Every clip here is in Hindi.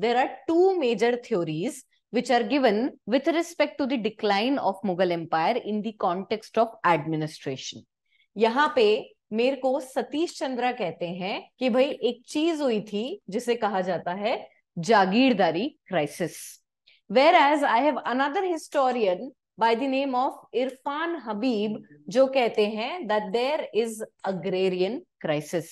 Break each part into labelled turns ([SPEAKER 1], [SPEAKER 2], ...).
[SPEAKER 1] there are two major theories which are given with respect to the decline of Mughal Empire in the context of administration. यहाँ पे मेरे को सतीश चंद्रा कहते हैं कि भाई एक चीज हुई थी जिसे कहा जाता है जागीरदारी crisis whereas I have another historian by the name of Irfan Habib जो कहते हैं that there is agrarian crisis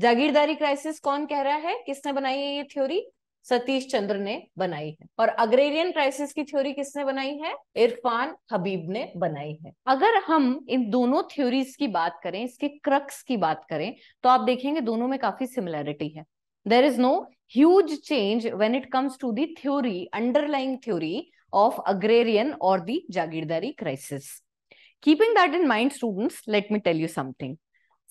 [SPEAKER 1] जागीरदारी क्राइसिस कौन कह रहा है किसने बनाई है ये थ्योरी सतीश चंद्र ने बनाई है और अग्रेरियन क्राइसिस की थ्योरी किसने बनाई है इरफान हबीब ने बनाई है अगर हम इन दोनों थ्योरीज की बात करें इसके क्रक्स की बात करें तो आप देखेंगे दोनों में काफी सिमिलैरिटी है there is no huge change when it comes to the theory underlying theory of agrarian और दी जागीरदारी crisis keeping that in mind student let me tell you something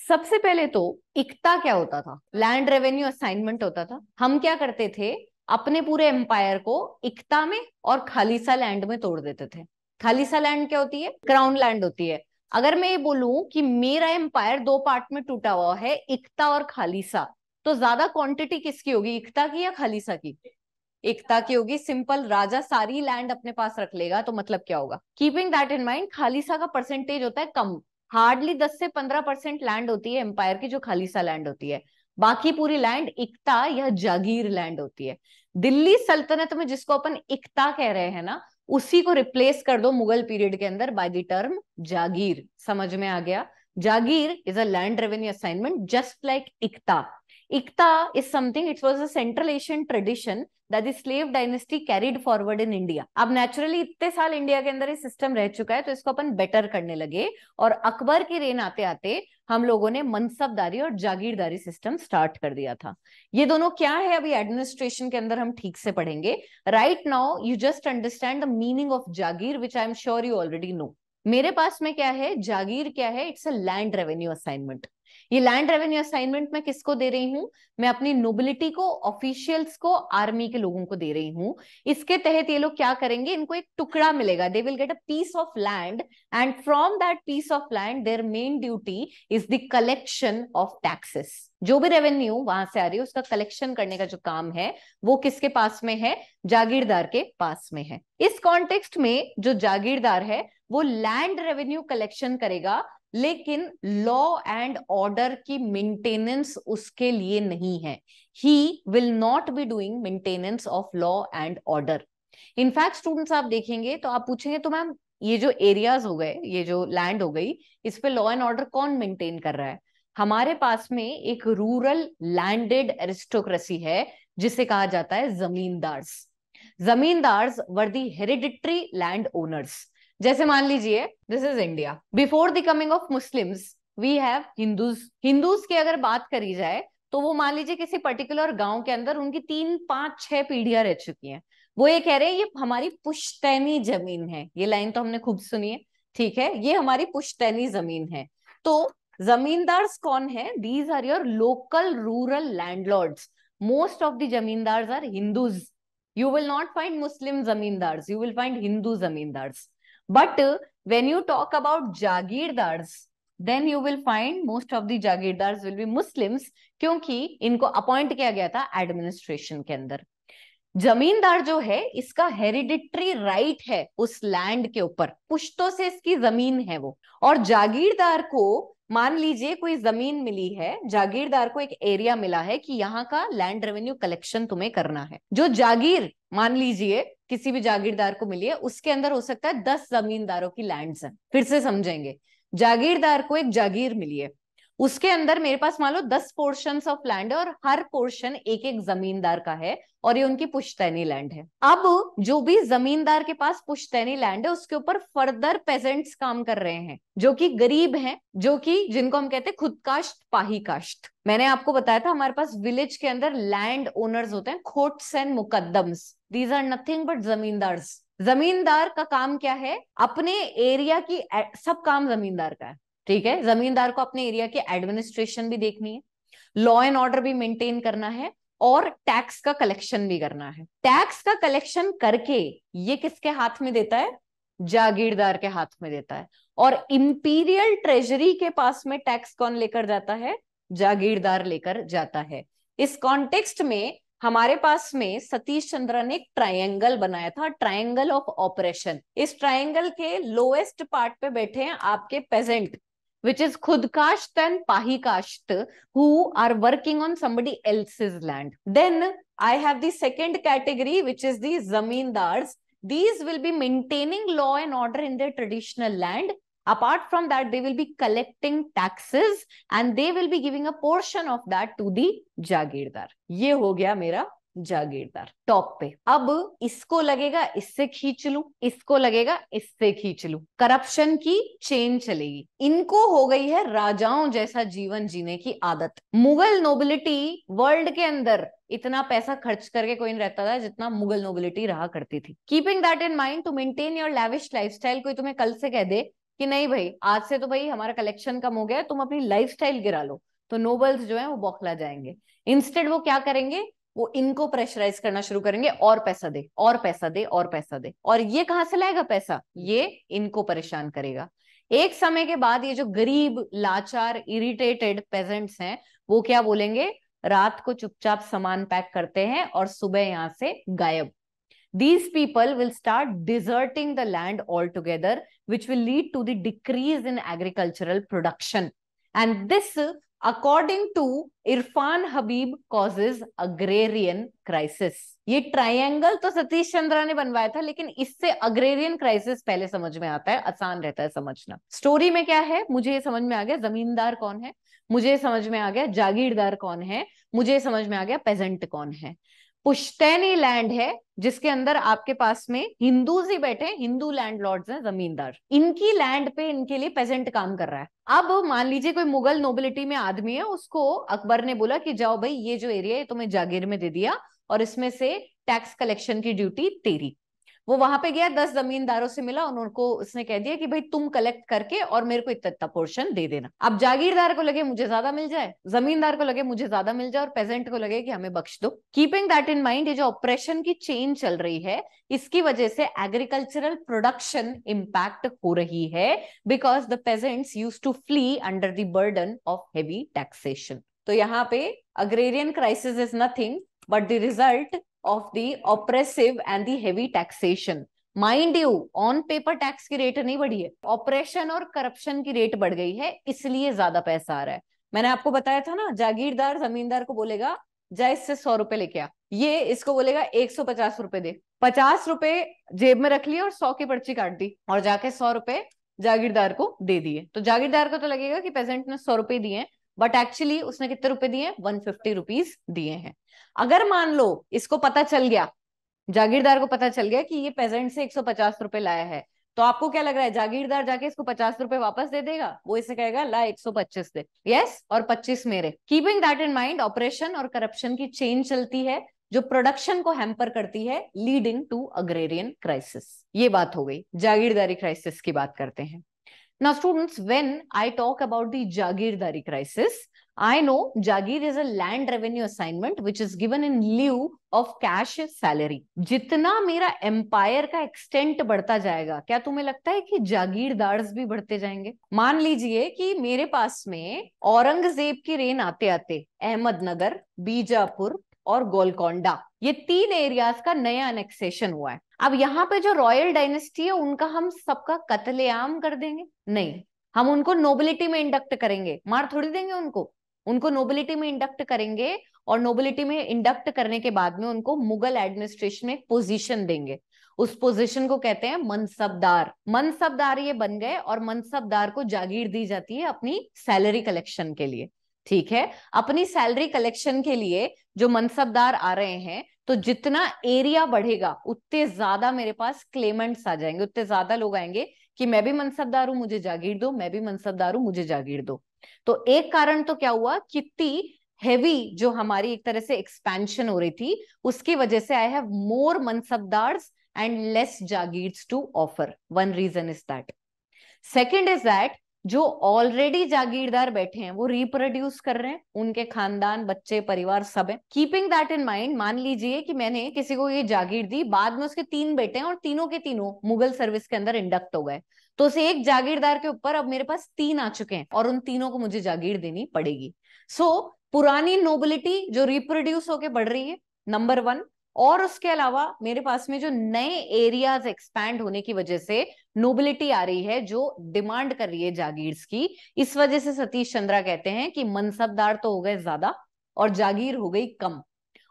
[SPEAKER 1] सबसे पहले तो इकता क्या होता था लैंड रेवेन्यू असाइनमेंट होता था हम क्या करते थे अपने पूरे एम्पायर को इकता में और खालिसा लैंड में तोड़ देते थे खालीसा लैंड क्या होती है क्राउन लैंड होती है अगर मैं ये बोलूं कि मेरा एम्पायर दो पार्ट में टूटा हुआ है इकता और खालिसा तो ज्यादा क्वांटिटी किसकी होगी इकता की या खालीसा की एकता की होगी सिंपल राजा सारी लैंड अपने पास रख लेगा तो मतलब क्या होगा कीपिंग दैट इन माइंड खालीसा का परसेंटेज होता है कम हार्डली दस से पंद्रह परसेंट लैंड होती है एम्पायर की जो खालीसा लैंड होती है बाकी पूरी लैंड इकता या जागीर लैंड होती है दिल्ली सल्तनत में जिसको अपन इकता कह रहे हैं ना उसी को रिप्लेस कर दो मुगल पीरियड के अंदर बाय द टर्म जागीर समझ में आ गया जागीर is a land revenue assignment just like इकता Ikta is something, it was a Central Asian tradition that the slave dynasty carried forward in India. अब naturally इतने साल इंडिया के अंदर ये सिस्टम रह चुका है तो इसको अपन बेटर करने लगे और अकबर की रेन आते आते हम लोगों ने मनसबदारी और जागीरदारी सिस्टम स्टार्ट कर दिया था ये दोनों क्या है अभी एडमिनिस्ट्रेशन के अंदर हम ठीक से पढ़ेंगे right now you just understand the meaning of जागीर which I am sure you already know मेरे पास में क्या है जागीर क्या है it's a land revenue assignment ये लैंड रेवेन्यू असाइनमेंट मैं किसको दे रही हूँ मैं अपनी नोबिलिटी को ऑफिशियल्स को आर्मी के लोगों को दे रही हूँ इसके तहत ये लोग क्या करेंगे इनको एक टुकड़ा मिलेगा they will get a piece of land and from that piece of land their main duty is the collection of taxes जो भी रेवेन्यू वहां से आ रही है उसका कलेक्शन करने का जो काम है वो किसके पास में है जागीरदार के पास में है इस कॉन्टेक्स्ट में जो जागीरदार है वो लैंड रेवेन्यू कलेक्शन करेगा लेकिन लॉ एंड ऑर्डर की मेंटेनेंस उसके लिए नहीं है he will not be doing maintenance of law and order in fact students आप देखेंगे तो आप पूछेंगे तो मैम ये जो एरियाज हो गए ये जो लैंड हो गई इस पे लॉ एंड ऑर्डर कौन मेंटेन कर रहा है हमारे पास में एक रूरल लैंडेड एरिस्टोक्रेसी है जिसे कहा जाता है zamindars zamindars were the hereditary land owners जैसे मान लीजिए this is India before the coming of Muslims we have Hindus Hindus की अगर बात करी जाए तो वो मान लीजिए किसी पर्टिकुलर गांव के अंदर उनकी तीन पांच छह पीढ़ियां रह चुकी हैं वो ये कह रहे हैं ये हमारी पुश्तैनी जमीन है ये लाइन तो हमने खूब सुनी है ठीक है ये हमारी पुश्तैनी जमीन है तो जमींदार्स कौन है these are your local rural landlord most of the zamindars are Hindus you will not find Muslim zamindar you will find Hindu zamindars But when you talk about Jagirdars, then you will find most of the Jagirdars will be Muslims क्योंकि इनको अपॉइंट किया गया था एडमिनिस्ट्रेशन के अंदर जमींदार जो है इसका हेरिडिटरी राइट right है उस लैंड के ऊपर पुश्तों से इसकी जमीन है वो और जागीरदार को मान लीजिए कोई जमीन मिली है जागीरदार को एक एरिया मिला है कि यहाँ का लैंड रेवेन्यू कलेक्शन तुम्हें करना है जो जागीर मान लीजिए किसी भी जागीरदार को मिली है उसके अंदर हो सकता है दस जमींदारों की लैंड्स है फिर से समझेंगे जागीरदार को एक जागीर मिली है उसके अंदर मेरे पास मान लो दस पोर्शन ऑफ लैंड है और हर पोर्शन एक एक जमींदार का है और ये उनकी पुश्तैनी लैंड है अब जो भी जमींदार के पास पुश्तैनी लैंड है उसके ऊपर फर्दर पेजेंट्स काम कर रहे हैं जो कि गरीब हैं जो कि जिनको हम कहते हैं खुद काश्त पाही काश्त मैंने आपको बताया था हमारे पास विलेज के अंदर लैंड ओनर्स होते हैं khots and muqaddams these are nothing but zamindars जमींदार का काम क्या है अपने एरिया की सब काम जमींदार का है ठीक है जमींदार को अपने एरिया की एडमिनिस्ट्रेशन भी देखनी है लॉ एंड ऑर्डर भी मेंटेन करना है और टैक्स का कलेक्शन भी करना है टैक्स का कलेक्शन करके ये किसके हाथ में देता है जागीरदार के हाथ में देता है और इंपीरियल ट्रेजरी के पास में टैक्स कौन लेकर जाता है जागीरदार लेकर जाता है इस कॉन्टेक्स्ट में हमारे पास में सतीश चंद्र ने एक ट्रायंगल बनाया था ट्रायंगल ऑफ ऑपरेशन इस ट्रायंगल के लोएस्ट पार्ट पे बैठे हैं आपके peasant which is Khudkasht and Pahikasht, who are working on somebody else's land. Then I have the second category, which is the Zamindars. These will be maintaining law and order in their traditional land. Apart from that, they will be collecting taxes and they will be giving a portion of that to the Jagirdar. Ye ho gaya mera जागीरदार टॉप पे अब इसको लगेगा इससे खींच लू इसको लगेगा इससे खींच लू करप्शन की चेन चलेगी इनको हो गई है राजाओं जैसा जीवन जीने की आदत मुगल नोबिलिटी वर्ल्ड के अंदर इतना पैसा खर्च करके कोई नहीं रहता था जितना मुगल नोबिलिटी रहा करती थी keeping that in mind to maintain your lavish lifestyle कोई तुम्हें कल से कह दे कि नहीं भाई आज से तो भाई हमारा कलेक्शन कम हो गया तुम अपनी लाइफस्टाइल गिरा लो तो नोबल्स जो है वो बौखला जाएंगे इंस्टेड वो क्या करेंगे वो इनको प्रेशराइज करना शुरू करेंगे और पैसा दे और पैसा दे और पैसा दे और ये कहां से लाएगा पैसा ये इनको परेशान करेगा एक समय के बाद ये जो गरीब लाचार इरिटेटेड पेजेंट्स हैं वो क्या बोलेंगे रात को चुपचाप सामान पैक करते हैं और सुबह यहाँ से गायब these people will start deserting the land all together which will lead to the decrease in agricultural production and this according to Irfan Habib causes agrarian crisis ये ट्रायंगल तो सतीश चंद्रा ने बनवाया था लेकिन इससे अग्रेरियन क्राइसिस पहले समझ में आता है आसान रहता है समझना स्टोरी में क्या है मुझे ये समझ में आ गया जमींदार कौन है मुझे समझ में आ गया जागीरदार कौन है मुझे समझ में आ गया पेजेंट कौन है पुश्तैनी लैंड है जिसके अंदर आपके पास में हिंदूज ही बैठे हैं हिंदू लैंड लॉर्ड है जमींदार इनकी लैंड पे इनके लिए पेजेंट काम कर रहा है अब मान लीजिए कोई मुगल नोबिलिटी में आदमी है उसको अकबर ने बोला कि जाओ भाई ये जो एरिया है तुम्हें जागीर में दे दिया और इसमें से टैक्स कलेक्शन की ड्यूटी तेरी वो वहां पे गया दस जमींदारों से मिला उनको उसने कह दिया कि भाई तुम कलेक्ट करके और मेरे को इतना इतना पोर्शन दे देना अब जागीरदार को लगे मुझे ज्यादा मिल जाए जमींदार को लगे मुझे ज्यादा मिल जाए और पेजेंट को लगे कि हमें बख्श दो कीपिंग दैट इन माइंड ये जो ऑपरेशन की चेन चल रही है इसकी वजह से एग्रीकल्चरल प्रोडक्शन इम्पैक्ट हो रही है because the peasants use to flee under the burden of heavy taxation तो यहाँ पे agrarian crisis is nothing but the result of the oppressive and the heavy taxation mind you on paper tax की रेट नहीं बढ़ी है ऑपरेशन और करप्शन की रेट बढ़ गई है इसलिए ज्यादा पैसा आ रहा है मैंने आपको बताया था ना जागीरदार जमींदार को बोलेगा जा इससे सौ रुपए लेके आ ये इसको बोलेगा एक सौ पचास रुपए दे पचास रुपए जेब में रख लिए और सौ की पर्ची काट दी और जाके सौ रुपए जागीरदार को दे दिए तो जागीरदार को तो लगेगा कि पेजेंट ने सौ रुपए दिए बट एक्चुअली उसने कितने रुपए दिए वन फिफ्टी रुपीज दिए हैं अगर मान लो इसको पता चल गया जागीरदार को पता चल गया कि ये पेजेंट से एक सौ पचास रुपए लाया है तो आपको क्या लग रहा है जागीरदार जाके इसको पचास रुपए वापस दे देगा वो इसे कहेगा ला एक सौ पच्चीस दे यस और पच्चीस मेरे keeping that in mind operation और करप्शन की चेन चलती है जो प्रोडक्शन को हैम्पर करती है लीडिंग टू अग्रेरियन क्राइसिस ये बात हो गई जागीरदारी क्राइसिस की बात करते हैं Now, students, when I talk about the Jagirdari crisis, I know Jagir is a land revenue assignment which is given in lieu of cash salary. jitna mera empire ka extent बढ़ता जाएगा क्या तुम्हें लगता है कि जागीरदार्स bhi badhte jayenge maan lijiye ki mere paas mein aurangzeb ki reign aate aate ahmednagar bijapur और गोलकोंडा ये तीन एरियाज का नया अनेक्सेशन हुआ है अब यहाँ पे जो रॉयल डायनेस्टी है उनका हम सबका कतलेआम कर देंगे नहीं हम उनको नोबिलिटी में इंडक्ट करेंगे मार थोड़ी देंगे उनको उनको नोबिलिटी में इंडक्ट करेंगे और नोबिलिटी में इंडक्ट करने के बाद में उनको मुगल एडमिनिस्ट्रेशन में पोजीशन देंगे उस पोजीशन को कहते हैं मनसबदार मनसबदार ये बन गए और मनसबदार को जागीर दी जाती है अपनी सैलरी कलेक्शन के लिए ठीक है अपनी सैलरी कलेक्शन के लिए जो मनसबदार आ रहे हैं तो जितना एरिया बढ़ेगा उतने ज्यादा मेरे पास क्लेमेंट्स आ जाएंगे उतने ज्यादा लोग आएंगे कि मैं भी मनसबदार हूं मुझे जागीर दो मैं भी मनसबदार हूं मुझे जागीर दो तो एक कारण तो क्या हुआ कितनी हेवी जो हमारी एक तरह से एक्सपेंशन हो रही थी उसकी वजह से आई हैव मोर मनसबदार एंड लेस जागीर to offer one reason is that second is that जो ऑलरेडी जागीरदार बैठे हैं वो रिप्रोड्यूस कर रहे हैं उनके खानदान बच्चे परिवार सब है कीपिंग दैट इन माइंड मान लीजिए कि मैंने किसी को ये जागीर दी बाद में उसके तीन बेटे हैं और तीनों के तीनों मुगल सर्विस के अंदर इंडक्ट हो गए तो उसे एक जागीरदार के ऊपर अब मेरे पास तीन आ चुके हैं और उन तीनों को मुझे जागीर देनी पड़ेगी सो so, पुरानी नोबिलिटी जो रिप्रोड्यूस होके बढ़ रही है नंबर वन और उसके अलावा मेरे पास में जो नए एरियाज एक्सपैंड होने की वजह से नोबिलिटी आ रही है जो डिमांड कर रही है जागीर की इस वजह से सतीश चंद्रा कहते हैं कि मनसबदार तो हो गए ज्यादा और जागीर हो गई कम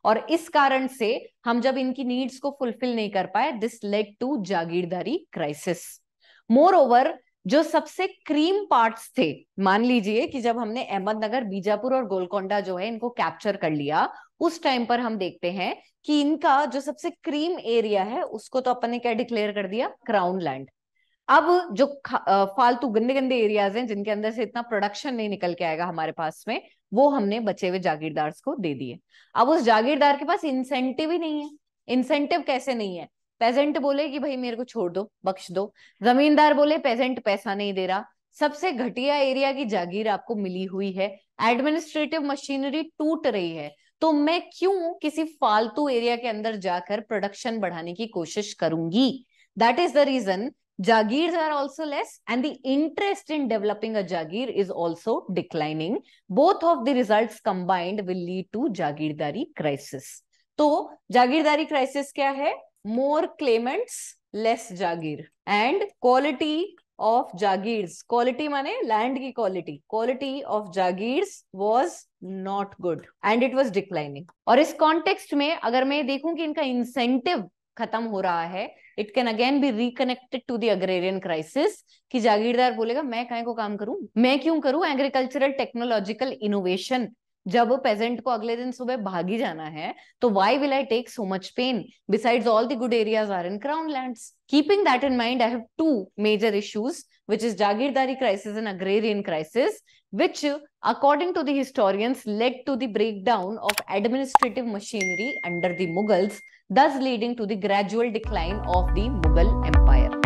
[SPEAKER 1] और इस कारण से हम जब इनकी नीड्स को फुलफिल नहीं कर पाए दिस लेड टू जागीरदारी क्राइसिस मोर ओवर जो सबसे क्रीम पार्ट्स थे मान लीजिए कि जब हमने अहमदनगर बीजापुर और गोलकोंडा जो है इनको कैप्चर कर लिया उस टाइम पर हम देखते हैं कि इनका जो सबसे क्रीम एरिया है उसको तो अपन ने क्या डिक्लेयर कर दिया क्राउन लैंड अब जो फालतू गंदे गंदे एरियाज हैं जिनके अंदर से इतना प्रोडक्शन नहीं निकल के आएगा हमारे पास में वो हमने बचे हुए जागीरदार को दे दिए अब उस जागीरदार के पास इंसेंटिव ही नहीं है इंसेंटिव कैसे नहीं है पेजेंट बोले कि भाई मेरे को छोड़ दो बख्श दो जमींदार बोले पेजेंट पैसा नहीं दे रहा सबसे घटिया एरिया की जागीर आपको मिली हुई है एडमिनिस्ट्रेटिव मशीनरी टूट रही है तो मैं क्यों किसी फालतू एरिया के अंदर जाकर प्रोडक्शन बढ़ाने की कोशिश करूंगी दैट इज द रीजन जागीर are also less and the interest in developing a जागीर is also declining both of the result combined will lead to जागीरदारी क्राइसिस तो जागीरदारी क्राइसिस क्या है more claimants less jagir and quality of jagirs quality माने land की quality quality of jagirs was not good and it was declining और इस context में अगर मैं देखूं कि इनका incentive खत्म हो रहा है it can again be reconnected to the agrarian crisis कि जागीरदार बोलेगा मैं काय को काम करूं मैं क्यों करूं एग्रीकल्चरल टेक्नोलॉजिकल इनोवेशन जब पेजेंट को अगले दिन सुबह भागी जाना है तो why will I take so much pain besides all the good areas are in crown lands keeping that in mind I have two major issues which is जागीरदारी crisis and agrarian crisis which according to the historians to the breakdown of administrative machinery under the Mughals thus leading to the gradual decline of the Mughal empire